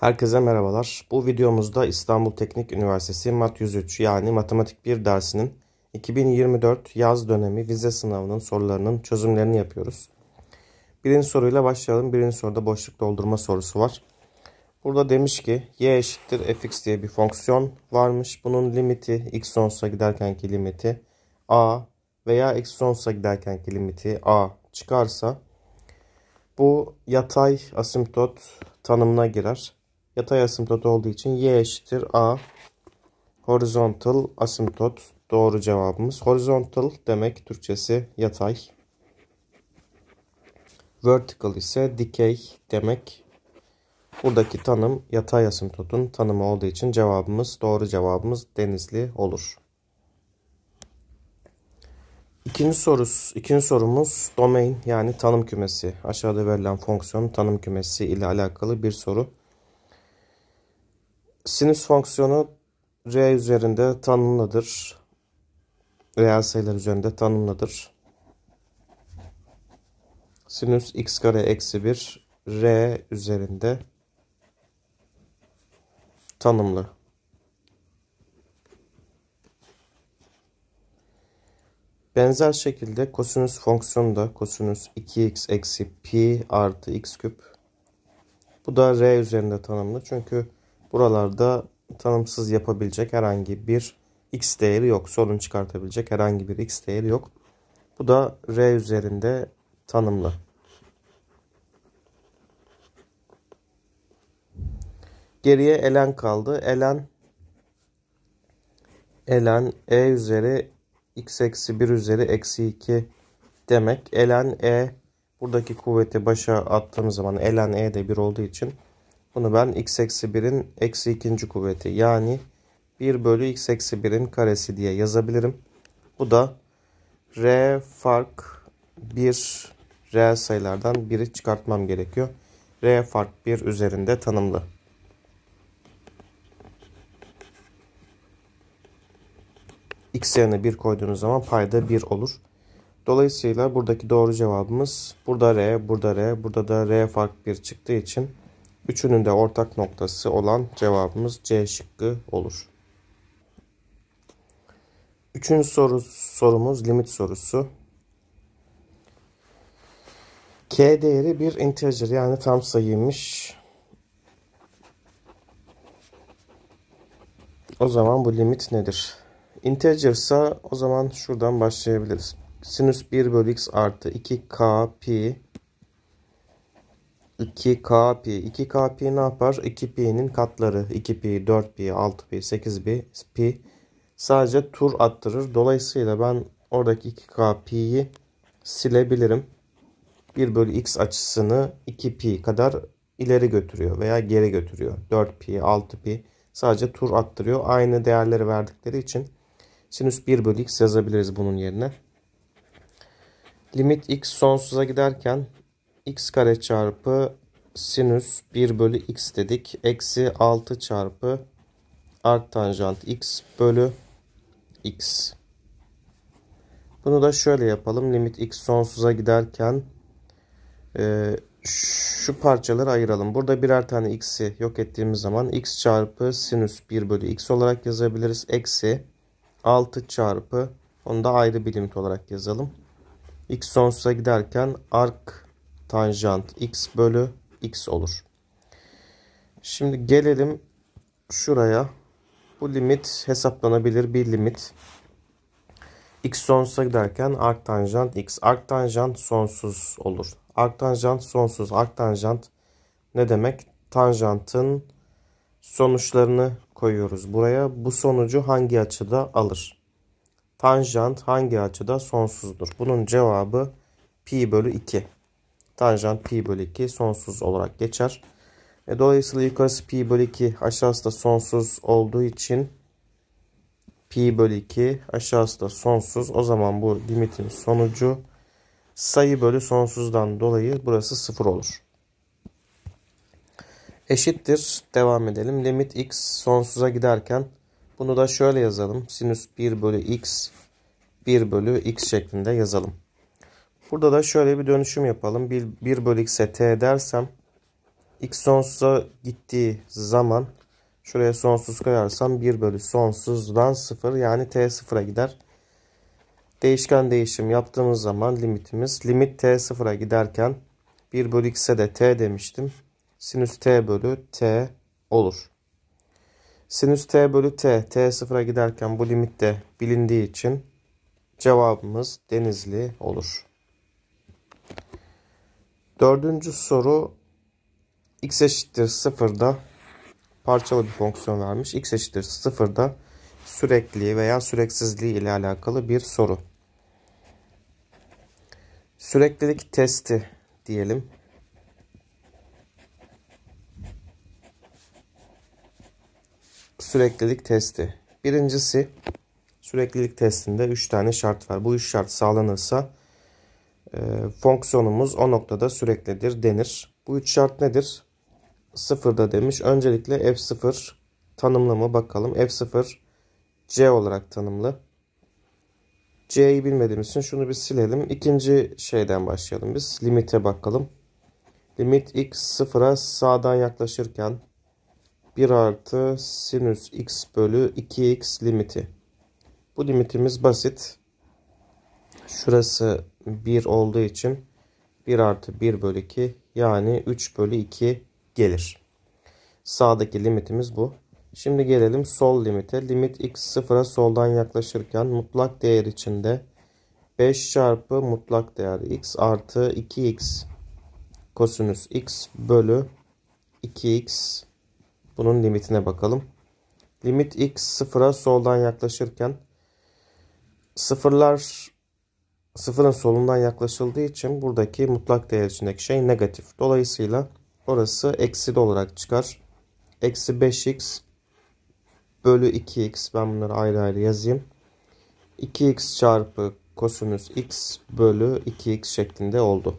Herkese merhabalar. Bu videomuzda İstanbul Teknik Üniversitesi Mat 103 yani Matematik 1 dersinin 2024 yaz dönemi vize sınavının sorularının çözümlerini yapıyoruz. Birinci soruyla başlayalım. Birinci soruda boşluk doldurma sorusu var. Burada demiş ki y eşittir fx diye bir fonksiyon varmış. Bunun limiti x sonsuza giderkenki limiti a veya x sonsuza giderkenki limiti a çıkarsa bu yatay asimptot tanımına girer. Yatay asimptot olduğu için y eşittir a horizontal asimptot doğru cevabımız. Horizontal demek Türkçesi yatay. Vertical ise dikey demek. Buradaki tanım yatay asimptotun tanımı olduğu için cevabımız doğru cevabımız denizli olur. İkinci sorus, ikinci sorumuz domain yani tanım kümesi. Aşağıda verilen fonksiyon tanım kümesi ile alakalı bir soru. Sinüs fonksiyonu R üzerinde tanımlıdır. Reel sayılar üzerinde tanımlıdır. Sinüs x kare eksi 1 R üzerinde tanımlı. Benzer şekilde kosinüs fonksiyonu da kosinüs 2x eksi pi artı x küp. Bu da r üzerinde tanımlı. Çünkü Buralarda tanımsız yapabilecek herhangi bir x değeri yok. Sorun çıkartabilecek herhangi bir x değeri yok. Bu da R üzerinde tanımlı. Geriye elen kaldı. Elen elen e üzeri x eksi 1 üzeri eksi 2 demek. Elen e buradaki kuvveti başa attığımız zaman elen e de 1 olduğu için bunu ben x eksi 1'in eksi ikinci kuvveti yani 1 bölü x eksi 1'in karesi diye yazabilirim. Bu da r fark 1 reel sayılardan biri çıkartmam gerekiyor. R fark 1 üzerinde tanımlı. X yerine 1 koyduğunuz zaman payda 1 olur. Dolayısıyla buradaki doğru cevabımız burada R, burada R, burada da R fark 1 çıktığı için Üçünün de ortak noktası olan cevabımız C şıkkı olur. Üçüncü soru, sorumuz limit sorusu. K değeri bir integer yani tam sayıymış. O zaman bu limit nedir? Integer ise o zaman şuradan başlayabiliriz. Sinüs 1 bölü x artı 2k pi 2kp. 2kp ne yapar? 2pi'nin katları. 2pi, 4pi, 6pi, 8pi, pi sadece tur attırır. Dolayısıyla ben oradaki 2kp'yi silebilirim. 1 bölü x açısını 2pi kadar ileri götürüyor veya geri götürüyor. 4pi, 6pi sadece tur attırıyor. Aynı değerleri verdikleri için sinüs 1 bölü x yazabiliriz bunun yerine. Limit x sonsuza giderken x kare çarpı sinüs 1 bölü x dedik. Eksi 6 çarpı art tanjant x bölü x. Bunu da şöyle yapalım. Limit x sonsuza giderken e, şu parçaları ayıralım. Burada birer tane x'i yok ettiğimiz zaman x çarpı sinüs 1 bölü x olarak yazabiliriz. Eksi 6 çarpı onu da ayrı bir limit olarak yazalım. x sonsuza giderken ark tanjant x bölü x olur. Şimdi gelelim şuraya. Bu limit hesaplanabilir bir limit. X sonsuza giderken arktanjant x. Arktanjant sonsuz olur. Arktanjant sonsuz. Arktanjant ne demek? Tanjantın sonuçlarını koyuyoruz buraya. Bu sonucu hangi açıda alır? Tanjant hangi açıda sonsuzdur? Bunun cevabı pi bölü 2 tanjant pi bölü 2 sonsuz olarak geçer. E, dolayısıyla yukarısı pi bölü 2 aşağısı da sonsuz olduğu için pi bölü 2 aşağısı da sonsuz. O zaman bu limitin sonucu sayı bölü sonsuzdan dolayı burası 0 olur. Eşittir. Devam edelim. Limit x sonsuza giderken bunu da şöyle yazalım. Sinüs 1 bölü x 1 bölü x şeklinde yazalım. Burada da şöyle bir dönüşüm yapalım. 1, 1 bölü x'e t dersem x sonsuza gittiği zaman şuraya sonsuz koyarsam 1 bölü sonsuzdan 0 yani t sıfıra gider. Değişken değişim yaptığımız zaman limitimiz limit t sıfıra giderken 1 bölü x'e de t demiştim. Sinüs t bölü t olur. Sinüs t bölü t, t sıfıra giderken bu limit de bilindiği için cevabımız denizli olur. Dördüncü soru x eşittir sıfırda parçalı bir fonksiyon vermiş. x eşittir sıfırda sürekli veya süreksizliği ile alakalı bir soru. Süreklilik testi diyelim. Süreklilik testi. Birincisi süreklilik testinde 3 tane şart var. Bu 3 şart sağlanırsa ee, fonksiyonumuz o noktada süreklidir denir. Bu üç şart nedir? Sıfırda demiş. Öncelikle f0 tanımlı bakalım. f0 c olarak tanımlı. c'yi bilmediğimiz için şunu bir silelim. İkinci şeyden başlayalım biz. Limite bakalım. Limit x sıfıra sağdan yaklaşırken 1 artı sinüs x bölü 2x limiti. Bu limitimiz basit. Şurası 1 olduğu için 1 artı 1 bölü 2 yani 3 bölü 2 gelir. Sağdaki limitimiz bu. Şimdi gelelim sol limite. Limit x sıfıra soldan yaklaşırken mutlak değer içinde 5 çarpı mutlak değer x artı 2x kosinüs x bölü 2x bunun limitine bakalım. Limit x sıfıra soldan yaklaşırken sıfırlar sıfırın solundan yaklaşıldığı için buradaki mutlak değer içindeki şey negatif. Dolayısıyla orası eksili olarak çıkar. Eksi 5x bölü 2x ben bunları ayrı ayrı yazayım. 2x çarpı kosinüs x bölü 2x şeklinde oldu.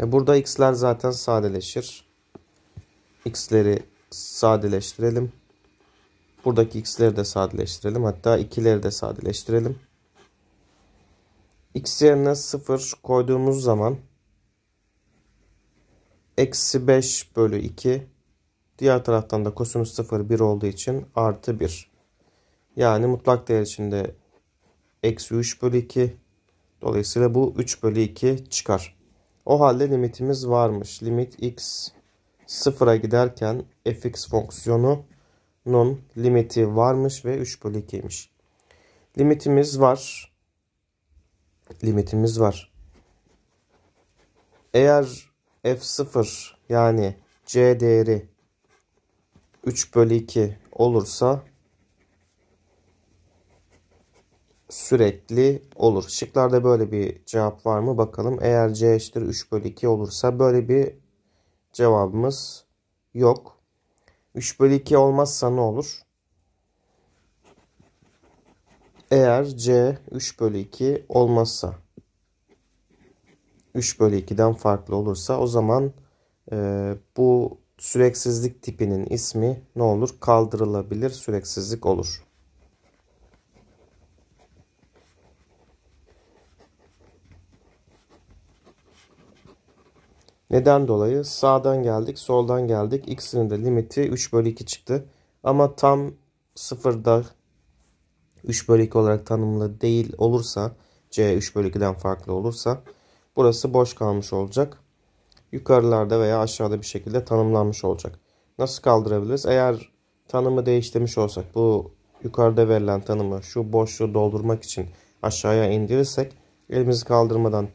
E burada x'ler zaten sadeleşir. x'leri sadeleştirelim. Buradaki x'leri de sadeleştirelim. Hatta 2'leri de sadeleştirelim x yerine 0 koyduğumuz zaman eksi 5 bölü 2 diğer taraftan da kosinüs 0 1 olduğu için artı 1. Yani mutlak değer içinde eksi 3 bölü 2 dolayısıyla bu 3 bölü 2 çıkar. O halde limitimiz varmış. Limit x sıfıra giderken fx fonksiyonunun limiti varmış ve 3 bölü 2'ymiş. Limitimiz var limitimiz var. Eğer f0 yani c değeri 3 bölü 2 olursa sürekli olur. Şıklarda böyle bir cevap var mı bakalım. Eğer c eşittir 3 bölü 2 olursa böyle bir cevabımız yok. 3 bölü 2 olmazsa ne olur? Eğer C 3 bölü 2 olmazsa 3 bölü 2'den farklı olursa o zaman e, bu süreksizlik tipinin ismi ne olur? Kaldırılabilir süreksizlik olur. Neden dolayı? Sağdan geldik, soldan geldik. x'in de limiti 3 bölü 2 çıktı. Ama tam sıfırda 3 bölü 2 olarak tanımlı değil olursa C 3 bölü 2'den farklı olursa burası boş kalmış olacak. Yukarılarda veya aşağıda bir şekilde tanımlanmış olacak. Nasıl kaldırabiliriz? Eğer tanımı değiştirmiş olsak bu yukarıda verilen tanımı şu boşluğu doldurmak için aşağıya indirirsek elimizi kaldırmadan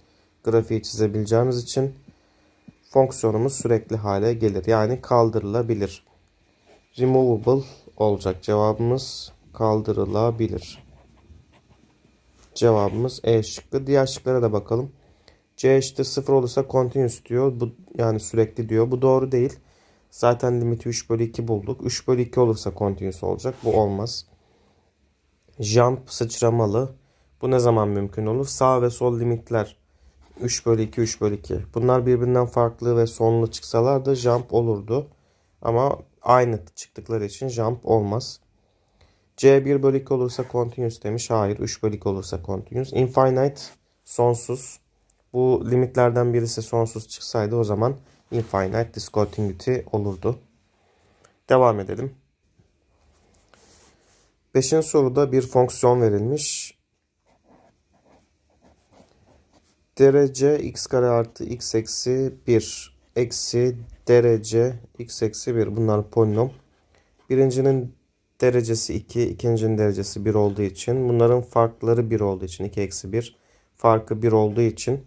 grafiği çizebileceğimiz için fonksiyonumuz sürekli hale gelir. Yani kaldırılabilir. Removable olacak cevabımız kaldırılabilir. Cevabımız E şıkkı. Diğer şıklara da bakalım. C eşittir 0 olursa continuous diyor. Bu, yani sürekli diyor. Bu doğru değil. Zaten limiti 3 bölü 2 bulduk. 3 bölü 2 olursa continuous olacak. Bu olmaz. Jump sıçramalı. Bu ne zaman mümkün olur? Sağ ve sol limitler 3 bölü 2, 3 bölü 2. Bunlar birbirinden farklı ve sonlu çıksalar da jump olurdu. Ama aynı çıktıkları için jump olmaz. C 1 bölük olursa continuous demiş. Hayır 3 bölük olursa continuous. Infinite sonsuz. Bu limitlerden birisi sonsuz çıksaydı o zaman infinite discontinuity olurdu. Devam edelim. Beşinci soruda bir fonksiyon verilmiş. Derece x kare artı x eksi 1 eksi derece x eksi 1 bunlar polinom. Birincinin derecesi 2, ikincinin derecesi 1 olduğu için bunların farkları 1 olduğu için 2 eksi 1 farkı 1 olduğu için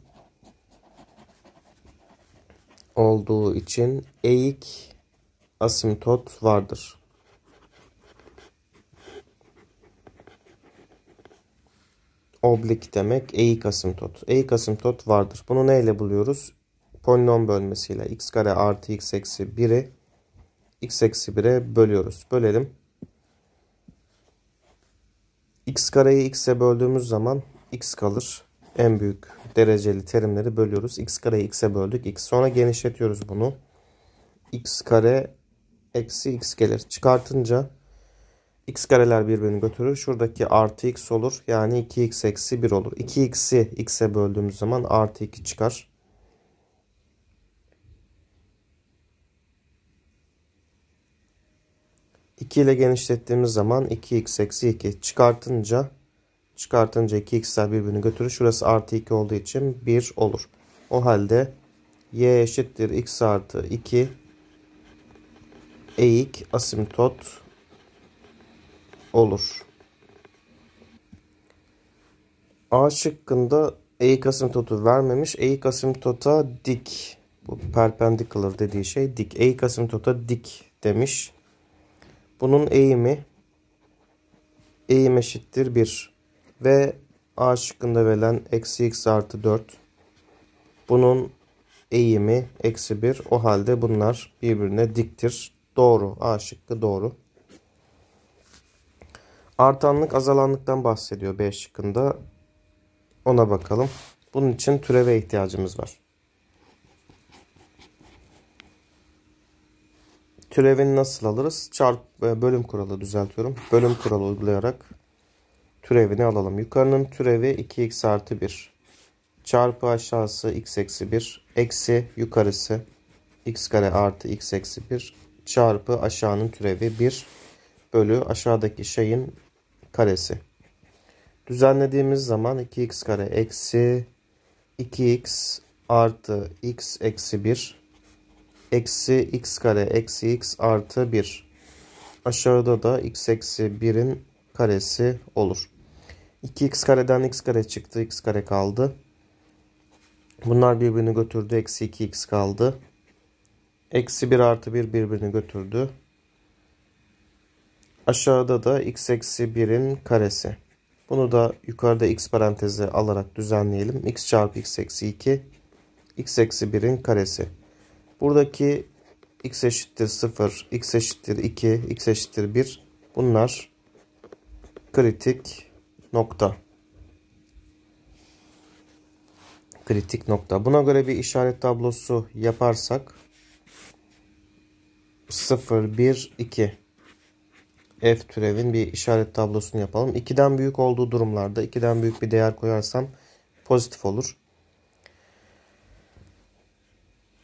olduğu için eğik asimtot vardır. Oblik demek eğik asimtot. Eğik asimtot vardır. Bunu neyle buluyoruz? Polinom bölmesiyle x kare artı x eksi 1'i x eksi 1'e bölüyoruz. Bölelim x kareyi x'e böldüğümüz zaman x kalır. En büyük dereceli terimleri bölüyoruz. x kareyi x'e böldük. x sonra genişletiyoruz bunu. x kare eksi x gelir. Çıkartınca x kareler birbirini götürür. Şuradaki artı x olur. Yani 2x eksi 1 olur. 2x'i x'e böldüğümüz zaman artı 2 çıkar. 2 ile genişlettiğimiz zaman 2x eksi 2 çıkartınca çıkartınca 2x'ler birbirini götürür. Şurası artı 2 olduğu için 1 olur. O halde y eşittir x artı 2 eğik asimtot olur. A şıkkında eğik asimtotu vermemiş. Eğik asimtota dik. Bu perpendicular dediği şey dik. Eğik asimtota dik demiş. Bunun eğimi eğim eşittir 1 ve A şıkkında verilen eksi x artı 4. Bunun eğimi eksi 1. O halde bunlar birbirine diktir. Doğru. A şıkkı doğru. Artanlık azalanlıktan bahsediyor B şıkkında. Ona bakalım. Bunun için türeve ihtiyacımız var. Türevini nasıl alırız? Çarp e, bölüm kuralı düzeltiyorum. Bölüm kuralı uygulayarak türevini alalım. Yukarının türevi 2x artı 1. Çarpı aşağısı x eksi 1. Eksi yukarısı x kare artı x eksi 1. Çarpı aşağının türevi 1 bölü aşağıdaki şeyin karesi. Düzenlediğimiz zaman 2x kare eksi 2x artı x eksi 1 eksi x kare eksi x artı 1. Aşağıda da x eksi 1'in karesi olur. 2x kareden x kare çıktı. x kare kaldı. Bunlar birbirini götürdü. Eksi 2x kaldı. Eksi 1 artı 1 birbirini götürdü. Aşağıda da x eksi 1'in karesi. Bunu da yukarıda x parantezi alarak düzenleyelim. x çarpı x eksi 2 x eksi 1'in karesi. Buradaki x eşittir 0, x eşittir 2, x eşittir 1. Bunlar kritik nokta. Kritik nokta. Buna göre bir işaret tablosu yaparsak 0, 1, 2 f türevin bir işaret tablosunu yapalım. 2'den büyük olduğu durumlarda 2'den büyük bir değer koyarsam pozitif olur.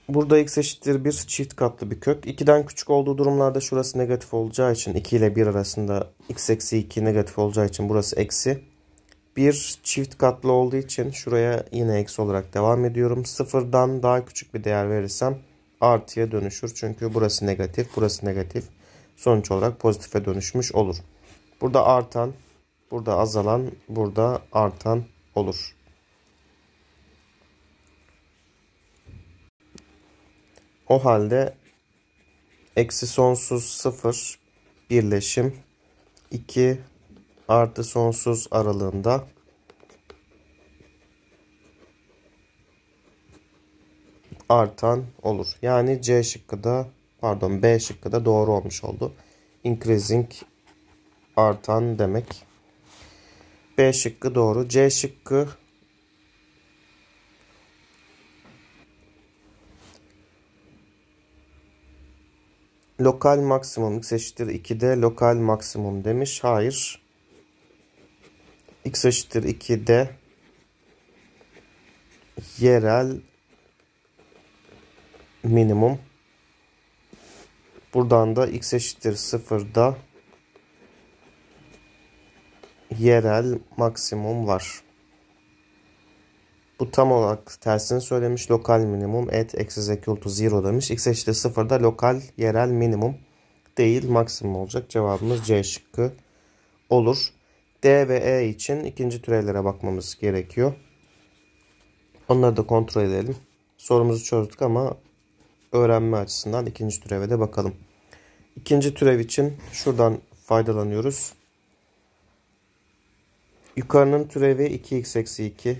Burada x eşittir 1 çift katlı bir kök. 2'den küçük olduğu durumlarda şurası negatif olacağı için 2 ile 1 arasında x eksi 2 negatif olacağı için burası eksi. 1 çift katlı olduğu için şuraya yine eksi olarak devam ediyorum. Sıfırdan daha küçük bir değer verirsem artıya dönüşür. Çünkü burası negatif, burası negatif. Sonuç olarak pozitife dönüşmüş olur. Burada artan, burada azalan, burada artan olur. O halde eksi sonsuz 0 birleşim 2 artı sonsuz aralığında artan olur. Yani C şıkkı da pardon B şıkkı da doğru olmuş oldu. Increasing artan demek. B şıkkı doğru. C şıkkı lokal maksimum x eşittir 2'de lokal maksimum demiş. Hayır. x eşittir 2'de yerel minimum. Buradan da x eşittir 0'da yerel maksimum var. Bu tam olarak tersini söylemiş. Lokal minimum at x is equal to 0 demiş. x eşit 0 da lokal yerel minimum değil maksimum olacak. Cevabımız C şıkkı olur. D ve E için ikinci türevlere bakmamız gerekiyor. Onları da kontrol edelim. Sorumuzu çözdük ama öğrenme açısından ikinci türeve de bakalım. İkinci türev için şuradan faydalanıyoruz. Yukarının türevi 2x eksi 2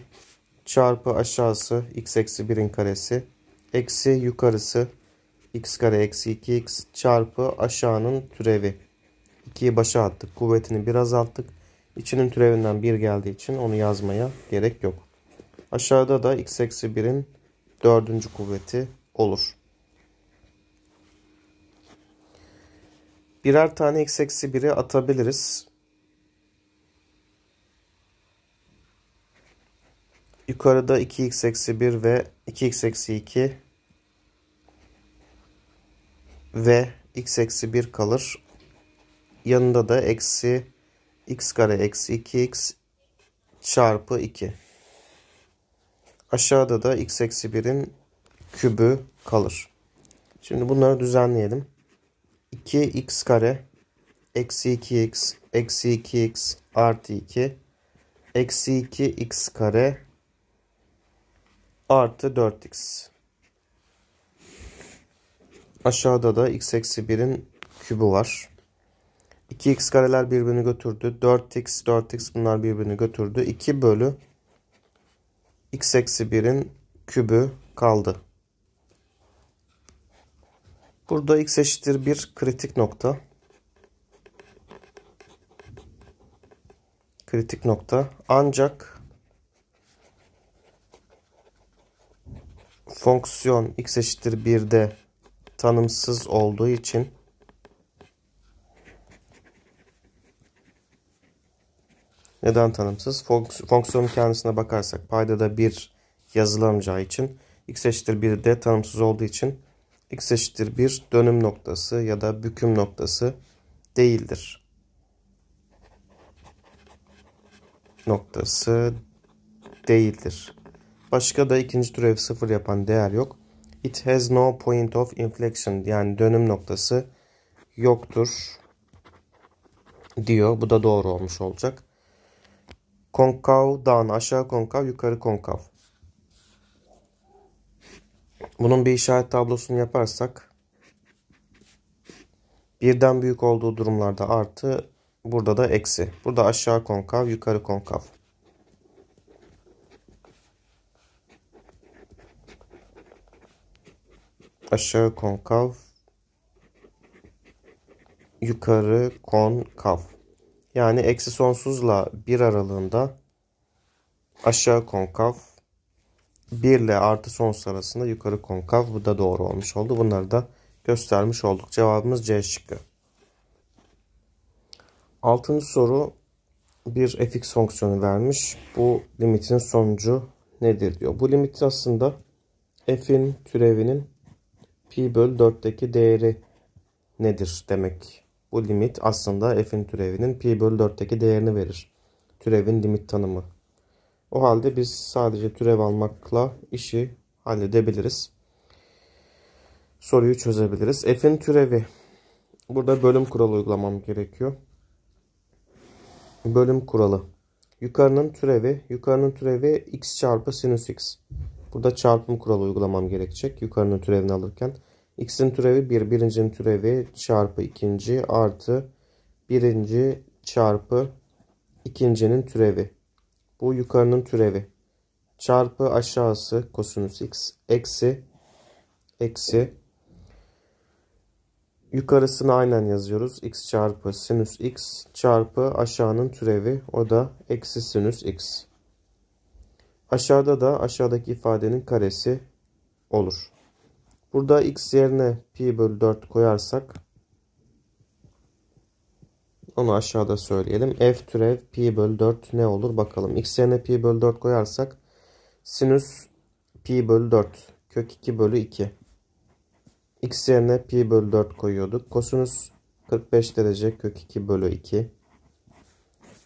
çarpı aşağısı x eksi 1'in karesi eksi yukarısı x kare eksi 2x çarpı aşağının türevi. 2'yi başa attık. Kuvvetini biraz attık. İçinin türevinden 1 geldiği için onu yazmaya gerek yok. Aşağıda da x eksi 1'in dördüncü kuvveti olur. Birer tane x eksi 1'i atabiliriz. Yukarıda 2x eksi 1 ve 2x eksi 2 ve x eksi 1 kalır. Yanında da eksi x kare eksi 2x çarpı 2. Aşağıda da x eksi 1'in kübü kalır. Şimdi bunları düzenleyelim. 2x kare eksi 2x eksi 2x artı 2 eksi 2x kare artı 4x. Aşağıda da x eksi 1'in kübü var. 2x kareler birbirini götürdü. 4x, 4x bunlar birbirini götürdü. 2 bölü x eksi 1'in kübü kaldı. Burada x eşittir 1 kritik nokta. Kritik nokta. Ancak fonksiyon x eşittir 1'de tanımsız olduğu için neden tanımsız? Fonksiyonun kendisine bakarsak payda da 1 yazılamayacağı için x eşittir 1'de tanımsız olduğu için x eşittir 1 dönüm noktası ya da büküm noktası değildir. Noktası değildir. Başka da ikinci türevi sıfır yapan değer yok. It has no point of inflection yani dönüm noktası yoktur diyor. Bu da doğru olmuş olacak. Konkav down aşağı konkav yukarı konkav. Bunun bir işaret tablosunu yaparsak birden büyük olduğu durumlarda artı burada da eksi. Burada aşağı konkav yukarı konkav. aşağı konkav yukarı konkav yani eksi sonsuzla bir aralığında aşağı konkav 1 ile artı sonsuz arasında yukarı konkav bu da doğru olmuş oldu bunları da göstermiş olduk cevabımız C şıkkı. Altıncı soru bir fx fonksiyonu vermiş. Bu limitin sonucu nedir diyor. Bu limit aslında f'in türevinin pi bölü 4'teki değeri nedir demek. Bu limit aslında f'in türevinin pi bölü 4'teki değerini verir. Türevin limit tanımı. O halde biz sadece türev almakla işi halledebiliriz. Soruyu çözebiliriz. F'in türevi. Burada bölüm kuralı uygulamam gerekiyor. Bölüm kuralı. Yukarının türevi. Yukarının türevi x çarpı sinüs x. Burada çarpım kuralı uygulamam gerekecek. Yukarının türevini alırken. X'in türevi 1. Birincinin türevi çarpı ikinci artı birinci çarpı ikincinin türevi. Bu yukarının türevi. Çarpı aşağısı kosinüs x eksi eksi yukarısını aynen yazıyoruz. x çarpı sinüs x çarpı aşağının türevi. O da eksi sinüs x. Aşağıda da aşağıdaki ifadenin karesi olur. Burada x yerine pi bölü 4 koyarsak onu aşağıda söyleyelim. F türev pi bölü 4 ne olur bakalım. X yerine pi bölü 4 koyarsak sinüs pi bölü 4 kök 2 bölü 2. X yerine pi bölü 4 koyuyorduk. Kosinüs 45 derece kök 2 bölü 2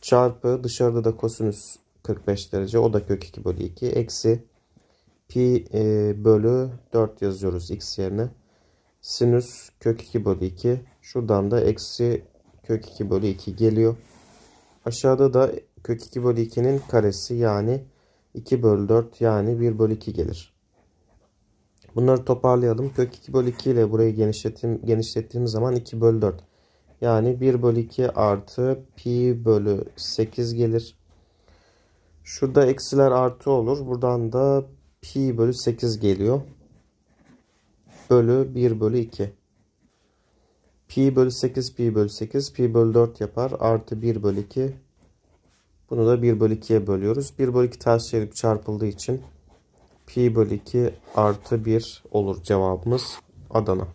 çarpı dışarıda da kosinüs 45 derece. O da kök 2 bölü 2. Eksi pi e, bölü 4 yazıyoruz x yerine. Sinüs kök 2 bölü 2. Şuradan da eksi kök 2 bölü 2 geliyor. Aşağıda da kök 2 bölü 2'nin karesi yani 2 bölü 4 yani 1 bölü 2 gelir. Bunları toparlayalım. Kök 2 bölü 2 ile burayı genişletim, genişlettiğim zaman 2 bölü 4. Yani 1 bölü 2 artı pi bölü 8 gelir. Şurada eksiler artı olur. Buradan da pi bölü 8 geliyor. Bölü 1 bölü 2. Pi bölü 8 pi bölü 8 pi bölü 4 yapar. Artı 1 bölü 2. Bunu da 1 bölü 2'ye bölüyoruz. 1 bölü 2 ters çevirip çarpıldığı için pi bölü 2 artı 1 olur cevabımız Adana.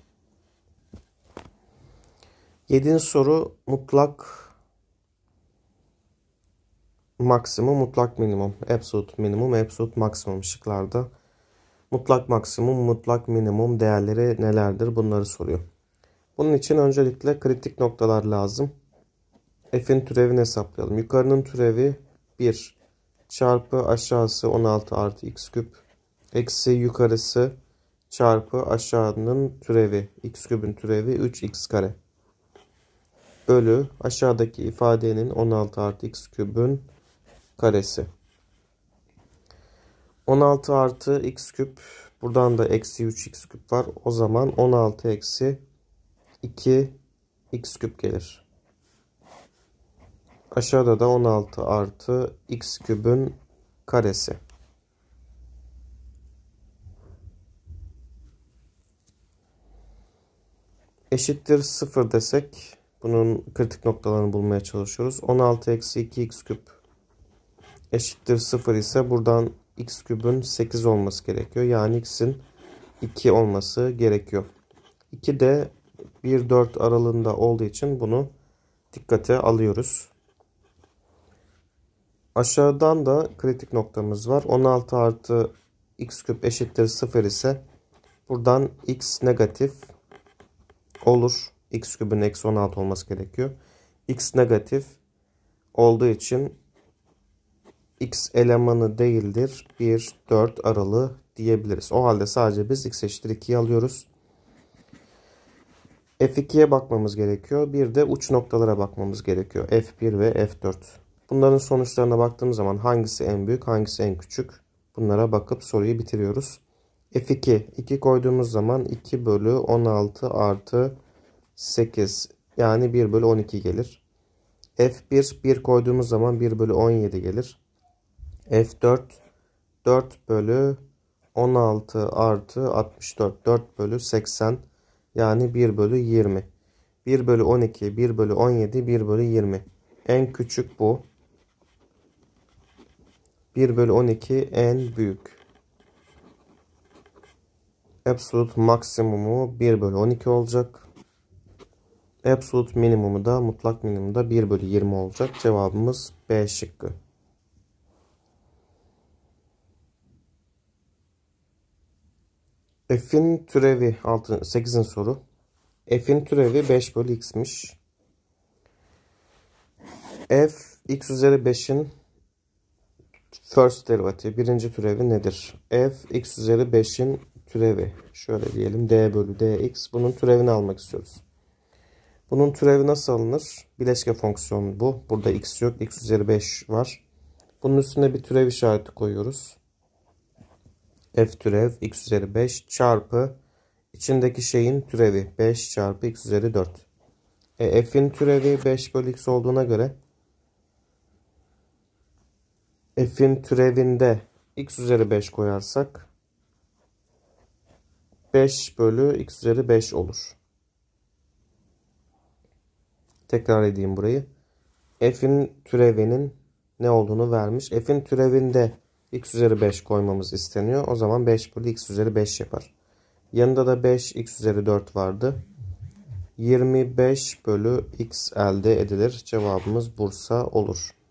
7. soru mutlak maksimum, mutlak minimum, absolute minimum, absolute maksimum şıklarda mutlak maksimum, mutlak minimum değerleri nelerdir bunları soruyor. Bunun için öncelikle kritik noktalar lazım. F'in türevini hesaplayalım. Yukarının türevi 1 çarpı aşağısı 16 artı x küp eksi yukarısı çarpı aşağının türevi x küpün türevi 3x kare bölü aşağıdaki ifadenin 16 artı x küpün karesi. 16 artı x küp. Buradan da eksi 3x küp var. O zaman 16 eksi 2 x küp gelir. Aşağıda da 16 artı x kübün karesi. Eşittir 0 desek bunun kritik noktalarını bulmaya çalışıyoruz. 16 eksi 2 x küp eşittir 0 ise buradan x kübün 8 olması gerekiyor. Yani x'in 2 olması gerekiyor. 2 de 1-4 aralığında olduğu için bunu dikkate alıyoruz. Aşağıdan da kritik noktamız var. 16 artı x küp eşittir 0 ise buradan x negatif olur. x kübün eksi 16 olması gerekiyor. x negatif olduğu için x elemanı değildir 1, 4 aralığı diyebiliriz. O halde sadece biz x eşittir 2'yi alıyoruz. F2'ye bakmamız gerekiyor. Bir de uç noktalara bakmamız gerekiyor. F1 ve F4. Bunların sonuçlarına baktığımız zaman hangisi en büyük hangisi en küçük bunlara bakıp soruyu bitiriyoruz. F2 2 koyduğumuz zaman 2 bölü 16 artı 8 yani 1 bölü 12 gelir. F1 1 koyduğumuz zaman 1 bölü 17 gelir. F4 4 bölü 16 artı 64 4 bölü 80 yani 1 bölü 20. 1 bölü 12, 1 bölü 17, 1 bölü 20. En küçük bu. 1 bölü 12 en büyük. Absolute maksimumu 1 bölü 12 olacak. Absolute minimumu da mutlak minimumu da 1 bölü 20 olacak. Cevabımız B şıkkı. F'in türevi 6, 8'in soru. F'in türevi 5 bölü x'miş. F x üzeri 5'in first derivative birinci türevi nedir? F x üzeri 5'in türevi. Şöyle diyelim d bölü dx. Bunun türevini almak istiyoruz. Bunun türevi nasıl alınır? Bileşke fonksiyonu bu. Burada x yok. x üzeri 5 var. Bunun üstüne bir türev işareti koyuyoruz f türev x üzeri 5 çarpı içindeki şeyin türevi 5 çarpı x üzeri 4. E, f'in türevi 5 bölü x olduğuna göre f'in türevinde x üzeri 5 koyarsak 5 bölü x üzeri 5 olur. Tekrar edeyim burayı. f'in türevinin ne olduğunu vermiş. f'in türevinde x üzeri 5 koymamız isteniyor. O zaman 5 bölü x üzeri 5 yapar. Yanında da 5 x üzeri 4 vardı. 25 bölü x elde edilir. Cevabımız Bursa olur.